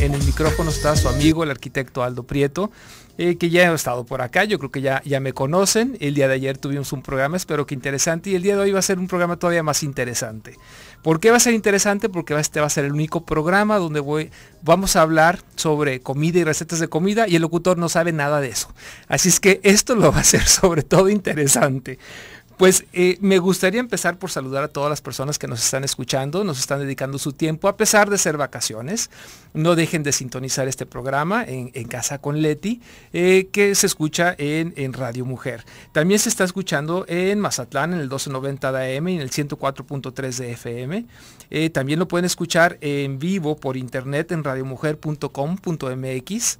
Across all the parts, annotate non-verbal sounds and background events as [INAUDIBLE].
en el micrófono está su amigo, el arquitecto Aldo Prieto, eh, que ya ha estado por acá, yo creo que ya, ya me conocen. El día de ayer tuvimos un programa, espero que interesante, y el día de hoy va a ser un programa todavía más interesante. ¿Por qué va a ser interesante? Porque este va a ser el único programa donde voy, vamos a hablar sobre comida y recetas de comida y el locutor no sabe nada de eso. Así es que esto lo va a ser [LAUGHS] sobre todo interesante. Pues eh, me gustaría empezar por saludar a todas las personas que nos están escuchando, nos están dedicando su tiempo, a pesar de ser vacaciones. No dejen de sintonizar este programa en, Casa con Leti, eh, que se escucha en, Radio Mujer. También se está escuchando en Mazatlán, en el 1290 de AM y en el 104.3 de FM. Eh, también lo pueden escuchar en vivo por internet en radiomujer.com.mx.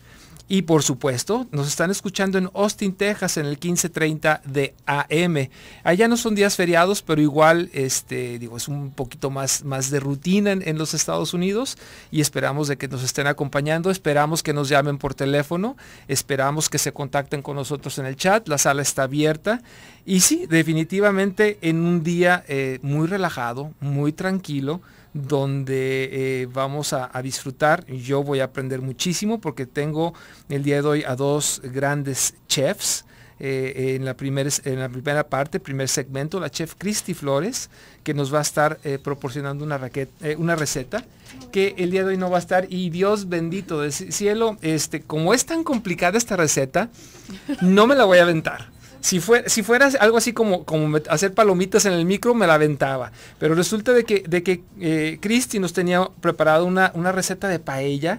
Y por supuesto, nos están escuchando en Austin, Texas, en el 1530 de AM. Allá no son días feriados, pero igual, este, digo, es un poquito más, más de rutina en, los Estados Unidos y esperamos de que nos estén acompañando, esperamos que nos llamen por teléfono, esperamos que se contacten con nosotros en el chat, la sala está abierta. Y sí, definitivamente en un día eh, muy relajado, muy tranquilo, donde eh, vamos a, disfrutar. Yo voy a aprender muchísimo porque tengo el día de hoy a dos grandes chefs. Eh, en, la en la primera parte, primer segmento, la chef Cristi Flores, que nos va a estar eh, proporcionando una, una receta que el día de hoy no va a estar. Y Dios bendito del cielo, este, como es tan complicada esta receta, no me la voy a aventar. Si, fuera, si algo así como, como hacer palomitas en el micro, me la aventaba. Pero resulta de que, de que eh, nos tenía preparado una, receta de paella.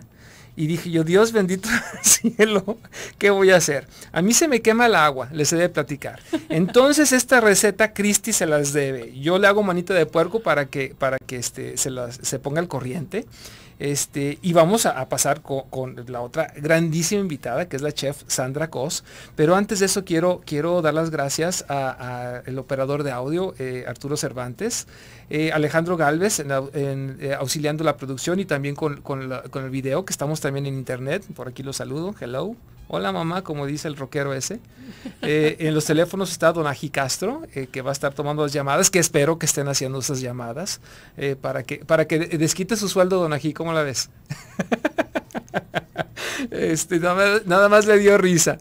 Y dije yo, Dios bendito [LAUGHS] cielo, ¿qué voy a hacer? A mí se me quema el agua, les he de platicar. Entonces esta receta Cristi se las debe. Yo le hago manita de puerco para que, para que este, se, se ponga al corriente. Este, y vamos a, pasar con, la otra grandísima invitada, que es la chef Sandra Cos. Pero antes de eso quiero, quiero dar las gracias al operador de audio, eh, Arturo Cervantes, eh, Alejandro Galvez, en, eh, auxiliando la producción y también con, con el video, que estamos también en internet. Por aquí lo saludo. Hello. Hola mamá, como dice el rockero ese. Eh, en los teléfonos está Don Castro, eh, que va a estar tomando las llamadas, que espero que estén haciendo esas llamadas, eh, para, que, para que desquite su sueldo Don Aji, ¿cómo la ves? [LAUGHS] Este, nada más, le dio risa.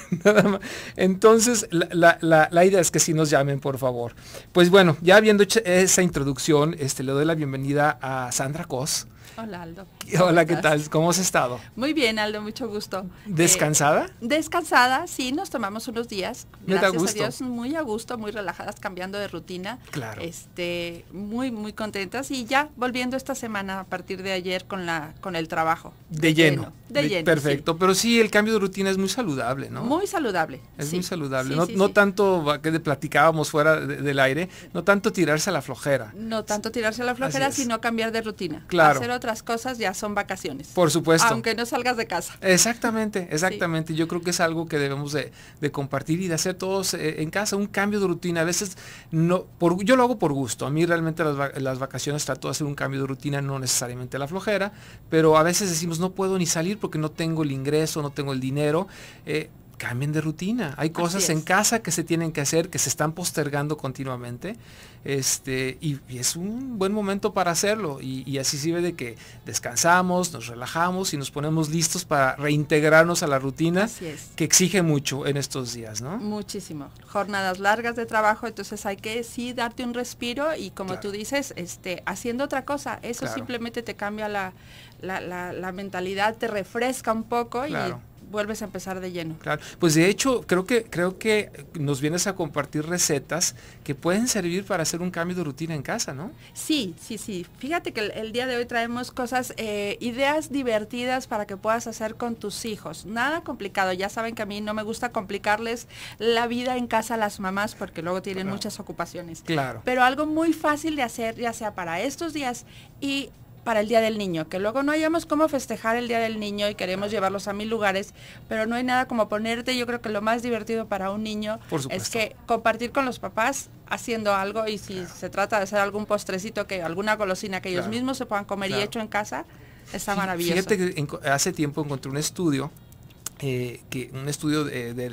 [LAUGHS] Entonces, la, idea es que si nos llamen, por favor. Pues bueno, ya habiendo hecho esa introducción, este, le doy la bienvenida a Sandra Cos. Hola Aldo. [LAUGHS] Hola, ¿qué tal? ¿Cómo has estado? Muy bien, Aldo, mucho gusto. Eh, ¿Descansada? descansada, sí, nos tomamos unos días. Gracias a gusto? Dios, muy a gusto, muy relajadas, cambiando de rutina. Claro. Este, muy, muy contentas y ya volviendo esta semana a partir de ayer con la, con el trabajo. De, lleno, De, lleno. Perfecto. Pero sí, el cambio de rutina es muy saludable, ¿no? Muy saludable. Es muy saludable. no, tanto que platicábamos fuera del aire, no tanto tirarse a la flojera. No tanto tirarse a la flojera, sino cambiar de rutina. Claro otras cosas, ya son vacaciones. Por supuesto. Aunque no salgas de casa. Exactamente, exactamente. Yo creo que es algo que debemos de, compartir y de hacer todos eh, en casa, un cambio de rutina. A veces no, por, yo lo hago por gusto. A mí realmente las, vacaciones trato de hacer un cambio de rutina, no necesariamente la flojera, pero a veces decimos no puedo ni salir porque no tengo el ingreso, no tengo el dinero. Eh, cambien de rutina. Hay cosas en casa que se tienen que hacer, que se están postergando continuamente, este, y, es un buen momento para hacerlo. Y, así sirve de que descansamos, nos relajamos y nos ponemos listos para reintegrarnos a la rutina que exige mucho en estos días, ¿no? Muchísimo. Jornadas largas de trabajo, entonces hay que sí darte un respiro y como tú dices, este, haciendo otra cosa, eso simplemente te cambia la, mentalidad, te refresca un poco y vuelves a empezar de lleno. Claro, pues de hecho creo que, creo que nos vienes a compartir recetas que pueden servir para hacer un cambio de rutina en casa, ¿no? Sí, sí, sí. Fíjate que el, día de hoy traemos cosas, eh, ideas divertidas para que puedas hacer con tus hijos. Nada complicado, ya saben que a mí no me gusta complicarles la vida en casa a las mamás porque luego tienen muchas ocupaciones. Claro. Pero algo muy fácil de hacer, ya sea para estos días y para el Día del Niño, que luego no hayamos cómo festejar el Día del Niño y queremos llevarlos a mil lugares, pero no hay nada como ponerte, yo creo que lo más divertido para un niño es que compartir con los papás haciendo algo y si se trata de hacer algún postrecito, que alguna golosina que ellos mismos se puedan comer y hecho en casa, está maravilloso. Fíjate que hace tiempo encontré un estudio eh, que un estudio de,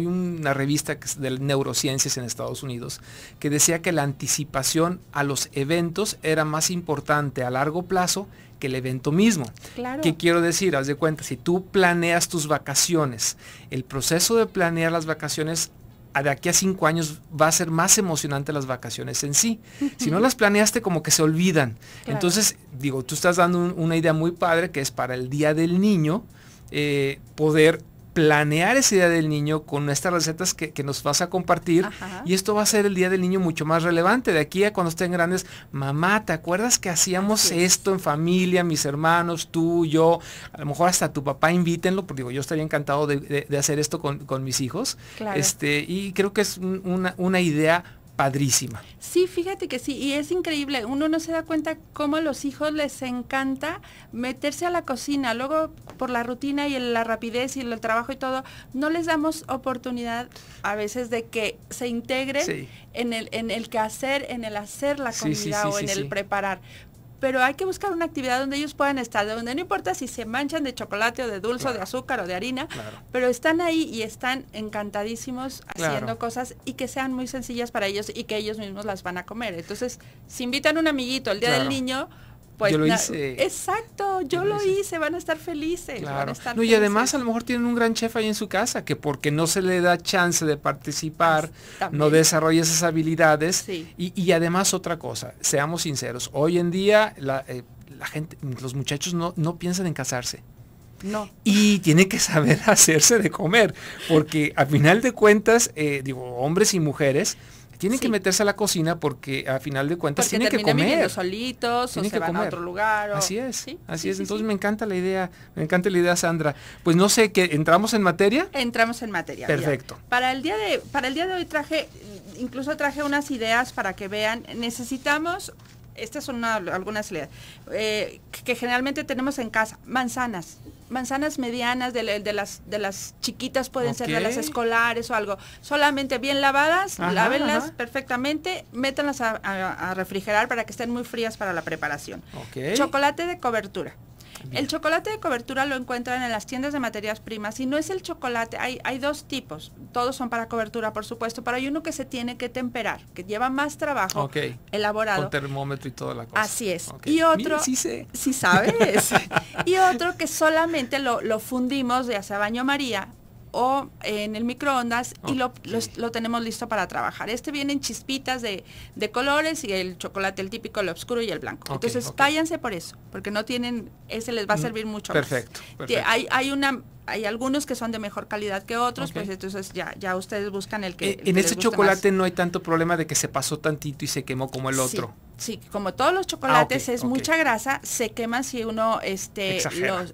una revista de neurociencias en Estados Unidos que decía que la anticipación a los eventos era más importante a largo plazo que el evento mismo. ¿Qué quiero decir? Haz de cuenta, si tú planeas tus vacaciones, el proceso de planear las vacaciones de aquí a cinco años va a ser más emocionante las vacaciones en sí. Si no las planeaste, como que se olvidan. Entonces, digo, tú estás dando una idea muy padre que es para el Día del Niño, eh, poder planear esa idea del Niño con estas recetas que, nos vas a compartir. Y esto va a ser el Día del Niño mucho más relevante. De aquí a cuando estén grandes, mamá, ¿te acuerdas que hacíamos esto en familia, mis hermanos, tú, yo? A lo mejor hasta tu papá invítenlo, porque digo, yo estaría encantado de, hacer esto con, mis hijos. Este, y creo que es una, una idea padrísima. Sí, fíjate que sí, y es increíble, uno no se da cuenta cómo a los hijos les encanta meterse a la cocina, luego por la rutina y la rapidez y el trabajo y todo, no les damos oportunidad a veces de que se integren en, el, en el quehacer, en el hacer la comida o en el preparar pero hay que buscar una actividad donde ellos puedan estar, donde no importa si se manchan de chocolate o de dulce o de azúcar o de harina, pero están ahí y están encantadísimos haciendo cosas y que sean muy sencillas para ellos y que ellos mismos las van a comer. Entonces, si invitan a un amiguito el día del niño, pues yo lo hice. Exacto, yo, lo, hice. van a estar felices. no, y además a lo mejor tienen un gran chef ahí en su casa, que porque no se le da chance de participar, pues, no desarrolla esas habilidades. Y, además otra cosa, seamos sinceros, hoy en día la, eh, gente, los muchachos no, piensan en casarse. No. Y tiene que saber [LAUGHS] hacerse de comer, porque al final de cuentas, eh, digo, hombres y mujeres, tienen que meterse a la cocina porque a final de cuentas tiene tienen que comer. solitos tienen o se que comer. a otro lugar. Así es, así es. Entonces me encanta la idea, me encanta la idea, Sandra. Pues no sé, ¿entramos en materia? Entramos en materia. Perfecto. Para el, día de, para el día de hoy traje, incluso traje unas ideas para que vean, necesitamos estas son algunas eh, que generalmente tenemos en casa, manzanas, manzanas medianas de, las, de las chiquitas, pueden ser de las escolares o algo, solamente bien lavadas, lávenlas perfectamente, métanlas a, refrigerar para que estén muy frías para la preparación. Chocolate de cobertura. El chocolate de cobertura lo encuentran en las tiendas de materias primas y no es el chocolate, hay, dos tipos, todos son para cobertura por supuesto, pero hay uno que se tiene que temperar, que lleva más trabajo elaborado. Con termómetro y toda la cosa. Así es. Y otro... sabes. [LAUGHS] y otro que solamente lo, fundimos, de hace baño María, o en el microondas y lo, tenemos listo para trabajar. Este viene en chispitas de, colores y el chocolate, el típico, el oscuro y el blanco. Entonces, cállense por eso, porque no tienen, ese les va a mm, servir mucho. Perfecto. Más. perfecto. Hay, hay una hay algunos que son de mejor calidad que otros, pues entonces ya, ya ustedes buscan el que... Eh, en ese este chocolate no hay tanto problema de que se pasó tantito y se quemó como el otro. Sí, como todos los chocolates ah, es mucha grasa, se quema si uno este, exagera.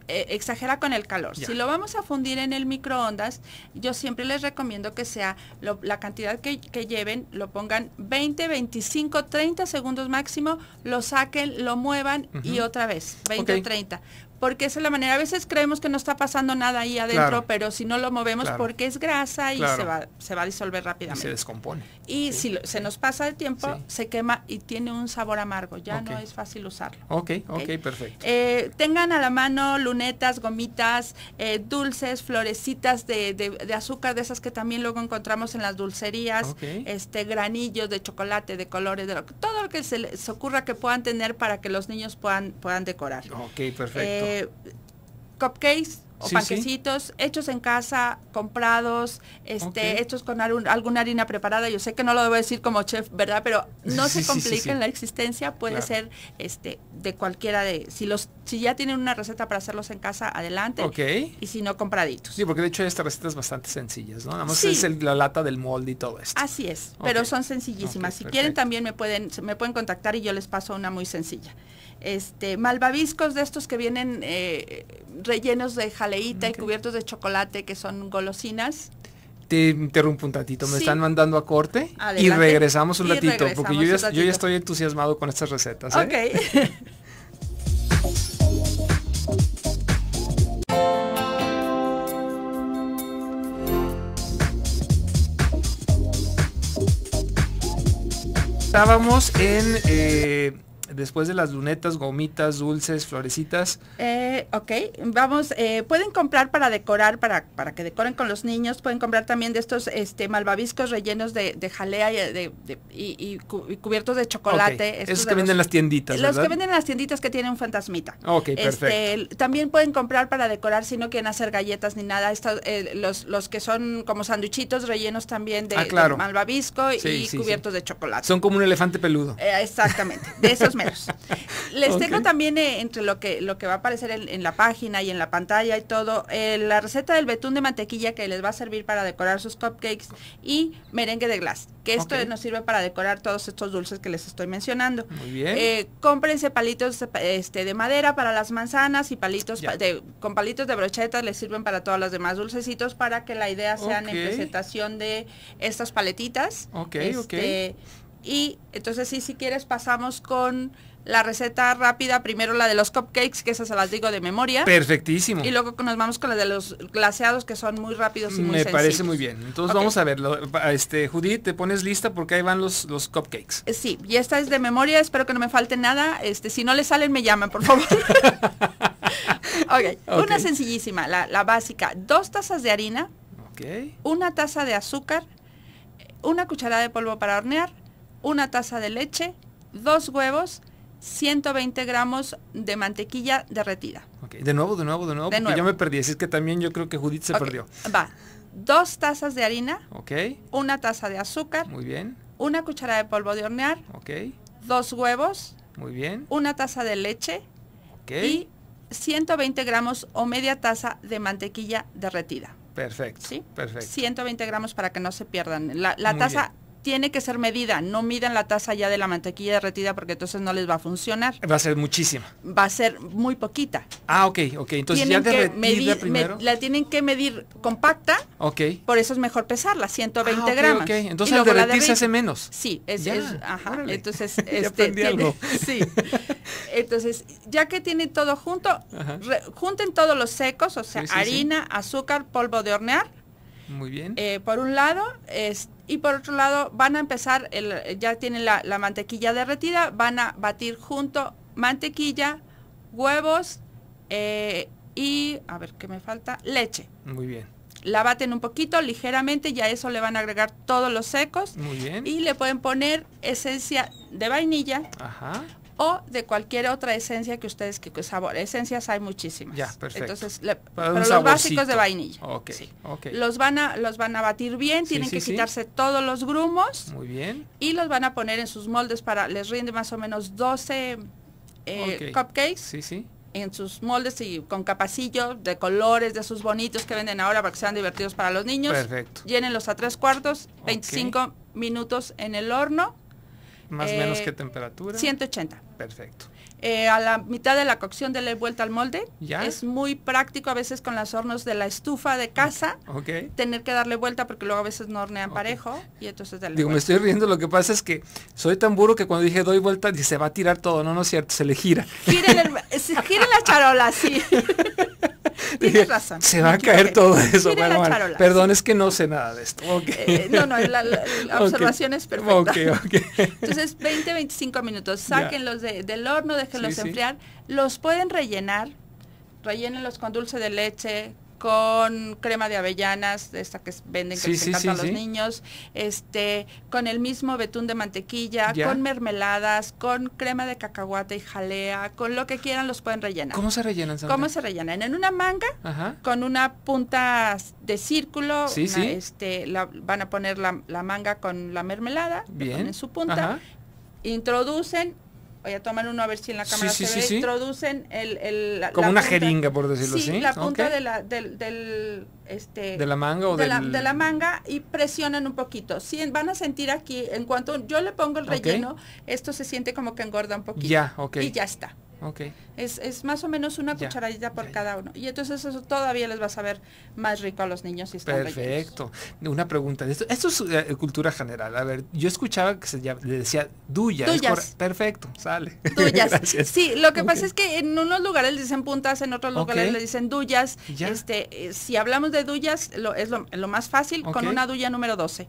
Eh, con el calor. Si lo vamos a fundir en el microondas, yo siempre les recomiendo que sea la cantidad que, lleven, lo pongan 20, 25, 30 segundos máximo, lo saquen, lo muevan y otra vez, 20 o 30 porque esa es la manera. A veces creemos que no está pasando nada ahí adentro, pero si no lo movemos porque es grasa y se, va, se va a disolver rápidamente. se descompone. Y si se nos pasa el tiempo, se quema y tiene un sabor amargo. Ya no es fácil usarlo. Ok, ok, okay perfecto. Eh, tengan a la mano lunetas, gomitas, eh, dulces, florecitas de, de, azúcar, de esas que también luego encontramos en las dulcerías, este granillos de chocolate, de colores, de lo, todo lo que se les ocurra que puedan tener para que los niños puedan, puedan decorar. Ok, perfecto. Eh, cupcakes o panquecitos hechos en casa, comprados, este, hechos con alguna harina preparada. Yo sé que no lo debo decir como chef, ¿verdad? Pero no se compliquen la existencia, puede ser este de cualquiera de si los si ya tienen una receta para hacerlos en casa, adelante. Ok. Y si no compraditos. Sí, porque de hecho receta es bastante sencillas, ¿no? Nada es la lata del molde y todo esto. Así es, pero son sencillísimas. si quieren también me pueden me pueden contactar y yo les paso una muy sencilla. Este, malvaviscos de estos que vienen eh, rellenos de jaleíta y cubiertos de chocolate que son golosinas. Te interrumpo un ratito, me están mandando a corte y regresamos un ratito, porque yo ya, estoy entusiasmado con estas recetas. ¿eh? Ok. Estábamos en eh, después de las lunetas, gomitas, dulces, florecitas. Eh, ok, vamos, eh, pueden comprar para decorar, para, para que decoren con los niños, pueden comprar también de estos este, malvaviscos rellenos de, jalea y, cubiertos de chocolate. Esos que venden en las tienditas. Los que venden en las tienditas que tienen un fantasmita. Ok, este, perfecto. también pueden comprar para decorar si no quieren hacer galletas ni nada, Estos, eh, los, que son como sanduchitos rellenos también de, ah, malvavisco y cubiertos de chocolate. Son como un elefante peludo. exactamente, de esos [LAUGHS] Les tengo también eh, entre lo que, lo que va a aparecer en, la página y en la pantalla y todo, eh, la receta del betún de mantequilla que les va a servir para decorar sus cupcakes y merengue de glass, que esto nos sirve para decorar todos estos dulces que les estoy mencionando. Muy bien. Eh, cómprense palitos este, de madera para las manzanas y palitos de, con palitos de brochetas les sirven para todos los demás dulcecitos para que la idea sea en presentación de estas paletitas. Ok, ok. Este, y entonces sí, si quieres pasamos con la receta rápida, primero la de los cupcakes, que esas se las digo de memoria. Perfectísimo. Y luego nos vamos con la de los glaseados, que son muy rápidos y muy Me parece muy bien. Entonces vamos a ver, este, Judith, te pones lista porque ahí van los, los cupcakes. Eh, sí, y esta es de memoria, espero que no me falte nada. Este, si no le salen, me llaman, por favor. [LAUGHS] ok, una sencillísima, la, básica. Dos tazas de harina, Ok. una taza de azúcar, una cucharada de polvo para hornear, una taza de leche, dos huevos, 120 gramos de mantequilla derretida. De nuevo, de nuevo, de nuevo, porque yo me perdí. Así es que también yo creo que Judith se perdió. Va. Dos tazas de harina. Ok. Una taza de azúcar. Muy bien. Una cucharada de polvo de hornear. Ok. Dos huevos. Muy bien. Una taza de leche. Y 120 gramos o media taza de mantequilla derretida. Perfecto. ¿Sí? Perfecto. 120 gramos para que no se pierdan. La, taza tiene que ser medida. No midan la taza ya de la mantequilla derretida porque entonces no les va a funcionar. Va a ser muchísima. Va a ser muy poquita. Ah, ok, ok. Entonces ya derretida la tienen que medir compacta. Ok. Por eso es mejor pesarla, 120 ah, okay, gramos. Ok, entonces la derretir se hace menos. Sí, es, ajá. Entonces, [LAUGHS] este, [LAUGHS] sí. Entonces, ya que tiene todo junto, junten todos los secos, o sea, harina, azúcar, polvo de hornear. Muy bien. Eh, por un lado, este y por otro lado van a empezar, ya tienen la, mantequilla derretida, van a batir junto mantequilla, huevos eh, y, a ver qué me falta, leche. Muy bien. La baten un poquito, ligeramente, y a eso le van a agregar todos los secos. Muy bien. Y le pueden poner esencia de vainilla. Ajá o de cualquier otra esencia que ustedes que, que esencias hay muchísimas entonces pero los básicos de vainilla los van a los van a batir bien tienen que quitarse todos los grumos muy bien y los van a poner en sus moldes para les rinde más o menos 12 eh, cupcakes sí sí en sus moldes y con capacillo de colores de sus bonitos que venden ahora para que sean divertidos para los niños perfecto llénenlos a tres cuartos 25 minutos en el horno más o menos eh, qué temperatura 180 Perfecto. Eh, a la mitad de la cocción la vuelta al molde. ¿Ya? Es muy práctico a veces con las hornos de la estufa de casa. Tener que darle vuelta porque luego a veces no hornean parejo y entonces Digo, me estoy riendo. Lo que pasa es que soy tan burro que cuando dije doy vuelta, se va a tirar todo. No, no es cierto, se le gira. Giren, la charola, sí. [LAUGHS] [LAUGHS] Tienes razón. Se va a [LAUGHS] caer todo eso. Bueno, perdón, es que no sé nada de esto. Eh, no, no, la, [LAUGHS] observación es perfecta. Entonces, 20, 25 minutos. Sáquenlos de, del horno, déjenlos enfriar. Los pueden rellenar. Rellénenlos con dulce de leche, con crema de avellanas, esta que venden que se a los niños, este, con el mismo betún de mantequilla, con mermeladas, con crema de cacahuate y jalea, con lo que quieran los pueden rellenar. ¿Cómo se rellenan? ¿Cómo se rellenan? En una manga, con una punta de círculo, este, la, van a poner la, manga con la mermelada, Bien. en su punta, introducen a tomar uno a ver si en la cámara se introducen el, como una jeringa, por decirlo así. La punta de la del, de la manga manga y presionan un poquito. Sí, van a sentir aquí en cuanto yo le pongo el relleno, esto se siente como que engorda un poquito. Ya, ok. Y ya está. Okay. Es, es más o menos una cucharadita por cada uno. Y entonces eso todavía les va a saber más rico a los niños si están Perfecto. Una pregunta. Esto, esto es eh, cultura general. A ver, yo escuchaba que se le decía duyas. Perfecto, sale. [LAUGHS] Duyas. sí, lo que pasa es que en unos lugares le dicen puntas, en otros lugares le dicen duyas. Este, eh, si hablamos de duyas, lo, es lo, lo más fácil con una duya número 12.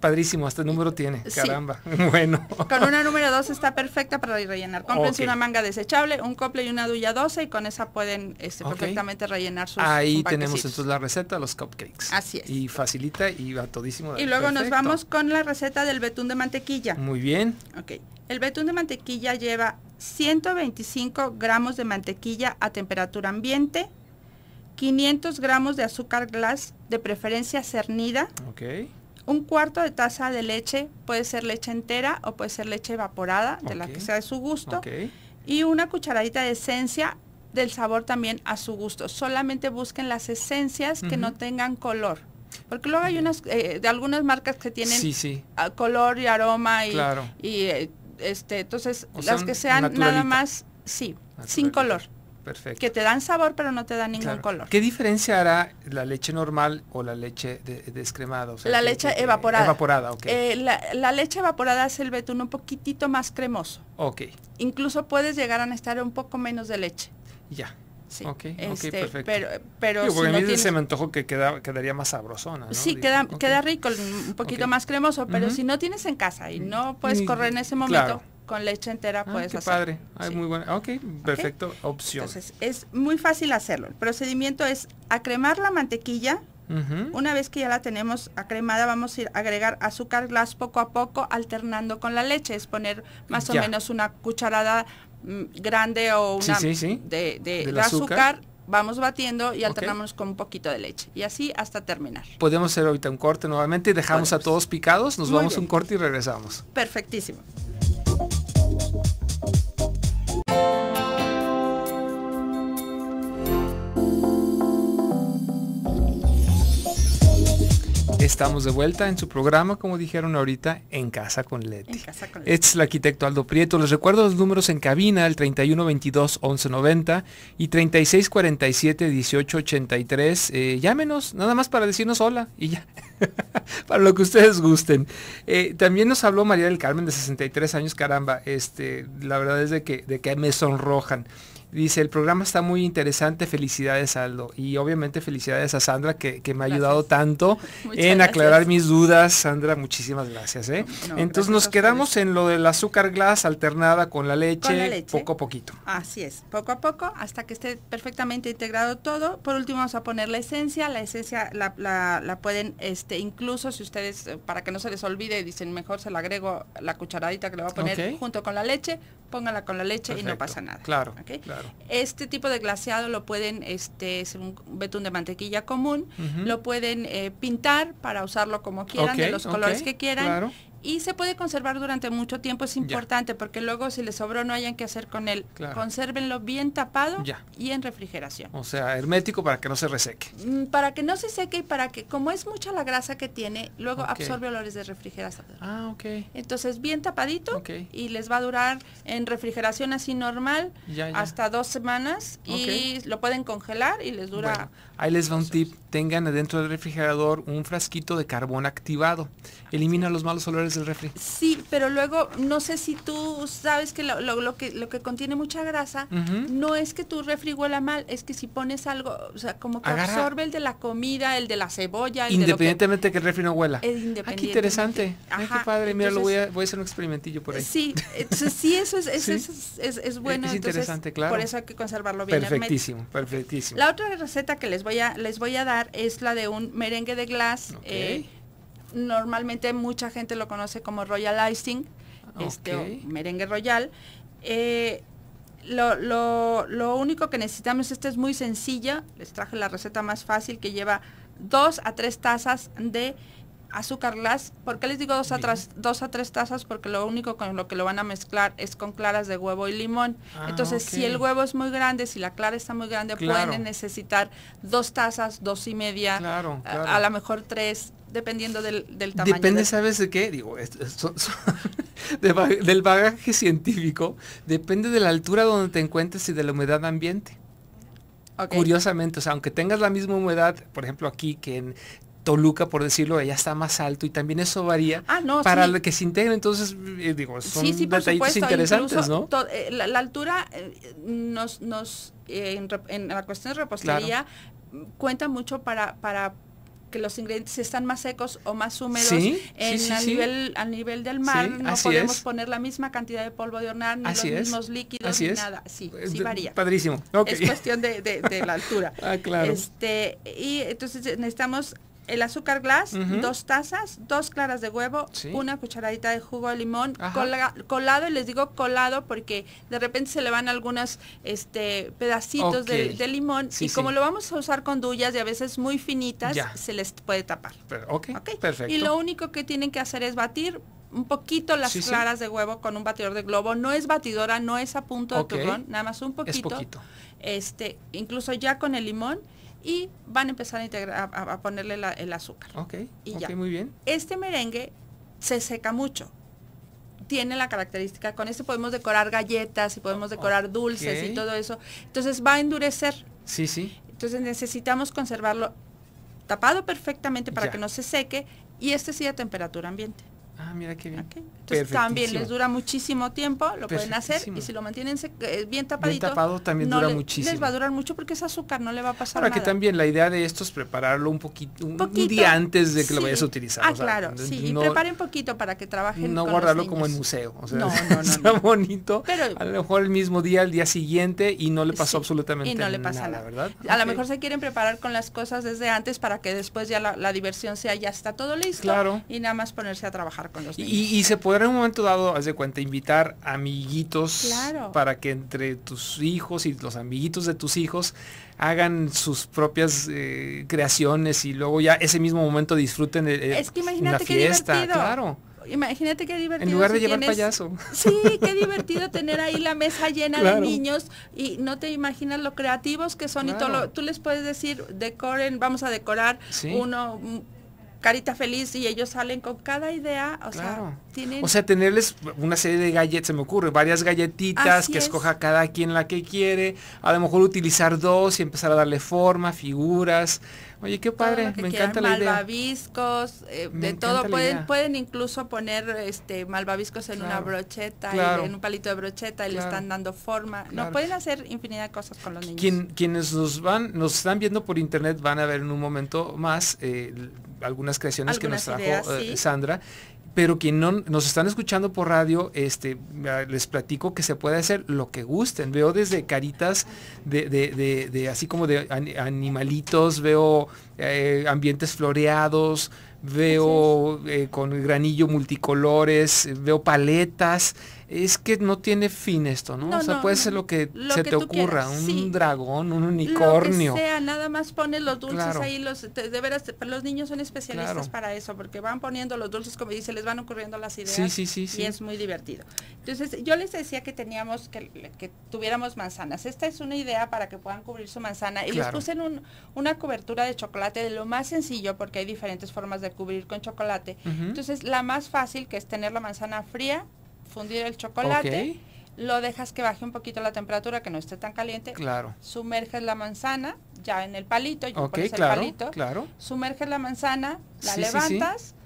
Padrísimo, este número tiene, caramba. [LAUGHS] Bueno. Con una número 2 está perfecta para rellenar. Cómprense una manga desechable, un cople y una duya 12 y con esa pueden este, perfectamente rellenar sus Ahí tenemos entonces la receta, los cupcakes. Así es. Y facilita y va todísimo. y luego nos vamos con la receta del betún de mantequilla. Muy bien. Ok. El betún de mantequilla lleva 125 gramos de mantequilla a temperatura ambiente, 500 gramos de azúcar glass, de preferencia cernida. Ok. Un cuarto de taza de leche puede ser leche entera o puede ser leche evaporada, de la que sea de su gusto. Y una cucharadita de esencia del sabor también a su gusto. Solamente busquen las esencias que no tengan color. Porque luego hay unas, eh, de algunas marcas que tienen ah, color y aroma y, claro. Eh, este, entonces las que sean nada más, sí, sin color. Que te dan sabor pero no te dan ningún color. ¿Qué diferencia hará la leche normal o la leche de, descremada? O la leche evaporada. Evaporada, ok. Eh, la, leche evaporada hace el betún un poquitito más cremoso. Ok. Incluso puedes llegar a necesitar un poco menos de leche. Ya. Sí. ok, este, perfecto. Pero, pero se me antojó que quedaría más sabrosona. ¿no? Sí, queda, queda rico, un poquito más cremoso, pero si no tienes en casa y no puedes mm, correr en ese momento, con leche entera ah, puedes hacer. padre, muy bueno. Ok, perfecto, opción. Entonces, es muy fácil hacerlo. El procedimiento es acremar la mantequilla. Una vez que ya la tenemos acremada, vamos a ir a agregar azúcar glass poco a poco, alternando con la leche. Es poner más o menos una cucharada mm, grande o una sí, sí, de, azúcar, vamos batiendo y alternamos con un poquito de leche. Y así hasta terminar. Podemos hacer ahorita un corte nuevamente, dejamos a todos picados, nos vamos un corte y regresamos. Perfectísimo. Estamos de vuelta en su programa, como dijeron ahorita, En Casa con Leti. Es el arquitecto Aldo Prieto. Les recuerdo los números en cabina, el 3122-1190 y 3647-1883. Eh, llámenos, nada más para decirnos hola y ya, [LAUGHS] para lo que ustedes gusten. Eh, también nos habló María del Carmen de 63 años, caramba, este, la verdad es de que, de que me sonrojan. Dice, el programa está muy interesante, felicidades Aldo. Y obviamente felicidades a Sandra que, me ha ayudado tanto [LAUGHS] en aclarar mis dudas. Sandra, muchísimas gracias. ¿eh? Entonces nos quedamos en lo del azúcar glass alternada con la, leche, poco a poquito. Así es, poco a poco hasta que esté perfectamente integrado todo. Por último vamos a poner la esencia. La esencia la, pueden, este, incluso si ustedes, eh, para que no se les olvide, dicen mejor se la agrego la cucharadita que le voy a poner junto con la leche póngala con la leche y no pasa nada. Claro, Este tipo de glaseado lo pueden, este es un betún de mantequilla común, lo pueden eh, pintar para usarlo como quieran, de los colores que quieran y se puede conservar durante mucho tiempo, es importante porque luego si le sobró no hayan que hacer con él. Consérvenlo bien tapado y en refrigeración. O sea, hermético para que no se reseque. Mm, para que no se seque y para que, como es mucha la grasa que tiene, luego absorbe olores de refrigeración. Ah, ok. Entonces, bien tapadito y les va a durar en refrigeración así normal hasta dos semanas y lo pueden congelar y les dura... Ahí les va un tip, tengan adentro del refrigerador un frasquito de carbón activado. Elimina los malos olores del refri. Sí, pero luego no sé si tú sabes que lo, que, contiene mucha grasa no es que tu refri huela mal, es que si pones algo, o sea, como que absorbe el de la comida, el de la cebolla. independientemente de, que, el refri no huela. Es ah, independiente. interesante. Ah, Ajá, qué padre, mira, lo voy a, hacer un experimentillo por ahí. Sí, sí, eso es, es, bueno. Es interesante, claro. Por eso hay que conservarlo bien. Perfectísimo, perfectísimo. La otra receta que les voy les voy a dar es la de un merengue de glass. Eh, normalmente mucha gente lo conoce como Royal Icing, este, merengue royal. Eh, lo, lo, único que necesitamos, esta es muy sencilla, les traje la receta más fácil que lleva dos a tres tazas de azúcarlas. ¿Por qué les digo dos a, dos a tres tazas? Porque lo único con lo que lo van a mezclar es con claras de huevo y limón. Ah, Entonces, si el huevo es muy grande, si la clara está muy grande, pueden necesitar dos tazas, dos y media, A, lo mejor tres, dependiendo del, del tamaño. Depende, ¿sabes de qué? Digo, [LAUGHS] del bagaje científico, depende de la altura donde te encuentres y de la humedad ambiente. Curiosamente, o sea, aunque tengas la misma humedad, por ejemplo, aquí que en Toluca, por decirlo, ella está más alto y también eso varía ah, para que se integre. Entonces, eh, digo, son sí, detallitos interesantes, ¿no? Eh, la, altura eh, nos, nos en, la cuestión de repostería cuenta mucho para, para que los ingredientes están más secos o más húmedos sí, en, sí, nivel, nivel del mar no podemos poner la misma cantidad de polvo de hornear ni los mismos líquidos así ni nada sí sí varía padrísimo es cuestión de, la altura [LAUGHS] ah, claro. este y entonces necesitamos el azúcar glass, dos tazas, dos claras de huevo, una cucharadita de jugo de limón, colado, y les digo colado porque de repente se le van algunos este, pedacitos de, limón y como lo vamos a usar con duyas y a veces muy finitas, se les puede tapar. Perfecto. Y lo único que tienen que hacer es batir un poquito las claras de huevo con un batidor de globo. No es batidora, no es a punto de turrón, nada más un poquito. poquito. Este, incluso ya con el limón y van a empezar a, a, ponerle el azúcar. Ok, y ya. muy bien. Este merengue se seca mucho. Tiene la característica, con este podemos decorar galletas y podemos decorar dulces y todo eso. Entonces va a endurecer. Sí, sí. Entonces necesitamos conservarlo tapado perfectamente para que no se seque y este sí a temperatura ambiente. Ah, mira qué bien. también les dura muchísimo tiempo, lo pueden hacer y si lo mantienen eh, bien tapadito. Bien tapado también dura muchísimo. Les va a durar mucho porque es azúcar, no le va a pasar Ahora que también la idea de esto es prepararlo un poquito, un, día antes de que lo vayas a utilizar. Ah, claro, sí, y preparen poquito para que trabajen. No guardarlo como en museo, o sea, no, no, [LAUGHS] está bonito. a lo mejor el mismo día, el día siguiente y no le pasó absolutamente nada. Y no le pasa nada, ¿verdad? A lo mejor se quieren preparar con las cosas desde antes para que después ya la, la diversión sea ya está todo listo claro. y nada más ponerse a trabajar y, se podrá en un momento dado, haz de cuenta, invitar amiguitos para que entre tus hijos y los amiguitos de tus hijos hagan sus propias eh, creaciones y luego ya ese mismo momento disfruten eh, es que imagínate fiesta, qué divertido. claro imagínate qué divertido. En lugar de llevar payaso. Sí, qué divertido tener ahí la mesa llena de niños y no te imaginas lo creativos que son y todo. tú les puedes decir, decoren, vamos a decorar uno carita feliz y ellos salen con cada idea. O, sea, o sea, tenerles una serie de galletas, se me ocurre, varias galletitas que escoja cada quien la que quiere. A lo mejor utilizar dos y empezar a darle forma, figuras. Oye, qué padre, me encanta la idea. Malvaviscos, eh, de todo. Pueden, pueden incluso poner este malvaviscos en una brocheta, en un palito de brocheta y le están dando forma. No, pueden hacer infinidad de cosas con los niños. quienes nos van, nos están viendo por internet van a ver en un momento más eh, algunas creaciones que nos trajo eh, Sandra pero quien no nos están escuchando por radio, este, les platico que se puede hacer lo que gusten. Veo desde caritas de, así como de animalitos, veo eh, ambientes floreados, veo eh, con el granillo multicolores, veo paletas. Es que no tiene fin esto, ¿no? o sea, puede ser lo que se te ocurra, un dragón, un unicornio. Lo que sea, nada más pones los dulces ahí, los, de veras, los niños son especialistas para eso, porque van poniendo los dulces, como dice, les van ocurriendo las ideas sí, sí, y es muy divertido. Entonces, yo les decía que teníamos, que, que, tuviéramos manzanas. Esta es una idea para que puedan cubrir su manzana. Y les puse una cobertura de chocolate de lo más sencillo, porque hay diferentes formas de cubrir con chocolate. Entonces, la más fácil que es tener la manzana fría, fundir el chocolate. Lo dejas que baje un poquito la temperatura, que no esté tan caliente. Claro. Sumerges la manzana ya en el palito, ok, claro, el palito. Claro. Sumerges la manzana, la levantas,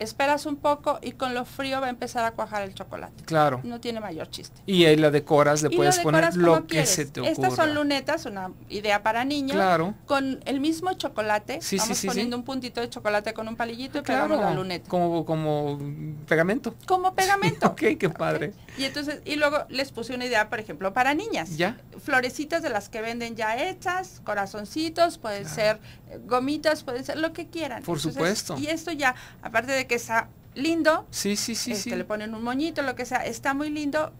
esperas un poco y con lo frío va a empezar a cuajar el chocolate. Claro. No tiene mayor chiste. Y ahí la decoras, le puedes poner lo que se te ocurra. Estas son lunetas, una idea para niños. Claro. Con el mismo chocolate, sí, vamos sí, sí, poniendo un puntito de chocolate con un palillito y pegamos la luneta. Como, como pegamento. Como pegamento. [LAUGHS] ok, qué padre. Y entonces, y luego les puse una idea, por ejemplo, para niñas. Ya. Florecitas de las que venden ya hechas, corazoncitos, pueden ser gomitas, pueden ser lo que quieran. Por supuesto. Y esto ya, aparte de que está lindo. Sí, sí, sí, este, Le ponen un moñito, lo que sea. Está muy lindo.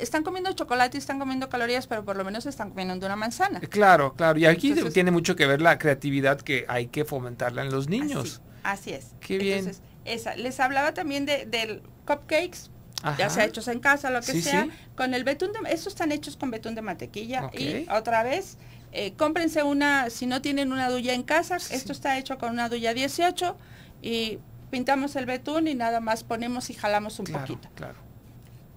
Están comiendo chocolate, y están comiendo calorías, pero por lo menos están comiendo una manzana. Eh, claro, claro. Y aquí tiene mucho que ver la creatividad que hay que fomentarla en los niños. Así, es. Qué bien. Entonces, esa. Les hablaba también de, del cupcakes. Ya sea hechos en casa, lo que sea, con el betún de, estos están hechos con betún de mantequilla y otra vez eh, cómprense una, si no tienen una duya en casa, esto está hecho con una duya 18 y pintamos el betún y nada más ponemos y jalamos un poquito. Claro.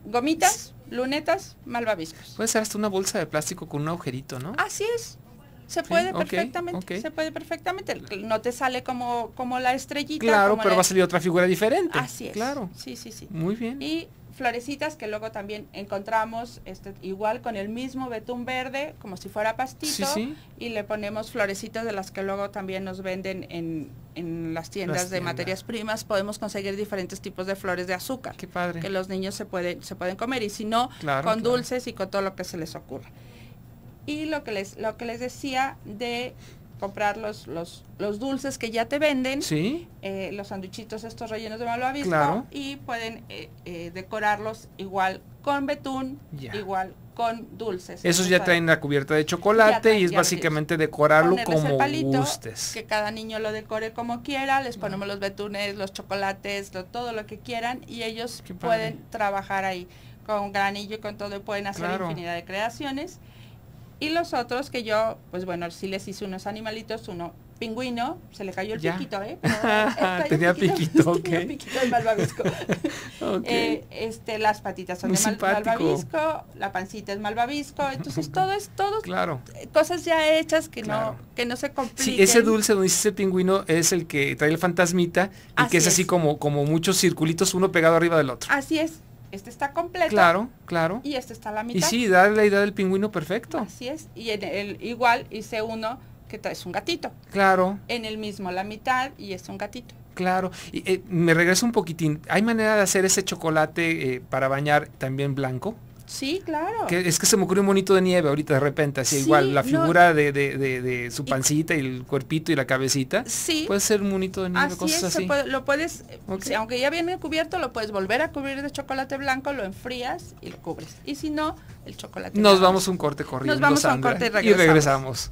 Gomitas, lunetas, malvaviscos. Puede ser hasta una bolsa de plástico con un agujerito, ¿no? Así es. Se puede perfectamente, se puede perfectamente. No te sale como, como la estrellita. Claro, pero va a salir otra figura diferente. Así es. Claro. Sí, sí, sí. Muy bien. Y florecitas que luego también encontramos este, igual con el mismo betún verde, como si fuera pastito, y le ponemos florecitas de las que luego también nos venden en, las tiendas de materias primas. Podemos conseguir diferentes tipos de flores de azúcar que los niños se, pueden se pueden comer, y si no, con dulces y con todo lo que se les ocurra. Y lo que les, lo que les decía de comprar los, los, dulces que ya te venden, ¿Sí? Eh, los sanduchitos estos rellenos de malvavisco y pueden eh, eh, decorarlos igual con betún, igual con dulces. Esos ya traen la cubierta de chocolate y es básicamente decorarlo como palitos gustes. Que cada niño lo decore como quiera, les ponemos los betunes, los chocolates, todo lo que quieran y ellos pueden trabajar ahí con granillo y con todo y pueden hacer infinidad de creaciones. Y los otros que yo, pues bueno, sí les hice unos animalitos, uno pingüino, se le cayó el piquito, ¿eh? [LAUGHS] [LAUGHS] [LAUGHS] tenía piquito, piquito el malvavisco. eh, este, las patitas son de malvavisco, la pancita es malvavisco, entonces todo es todo. Claro. Cosas ya hechas que no que no se compliquen. Sí, ese dulce donde dice ese pingüino es el que trae el fantasmita y que es así como como muchos circulitos uno pegado arriba del otro. Así es este está completo. Claro, claro. Y este está la mitad. Y sí, da la idea del pingüino perfecto. Así es. Y el, igual hice uno que es un gatito. Claro. En el mismo la mitad y es un gatito. Claro, y eh, me regreso un poquitín. ¿Hay manera de hacer ese chocolate eh, para bañar también blanco? Sí, claro. es que se me ocurrió un monito de nieve ahorita de repente, así igual, la figura de, su pancita y, el cuerpito y la cabecita. Sí. Puede ser un monito de nieve, así cosas así. lo puedes, aunque ya viene cubierto, lo puedes volver a cubrir de chocolate blanco, lo enfrías y lo cubres. Y si no, el chocolate. Nos vamos un corte corriendo. Nos vamos a un corte Y regresamos.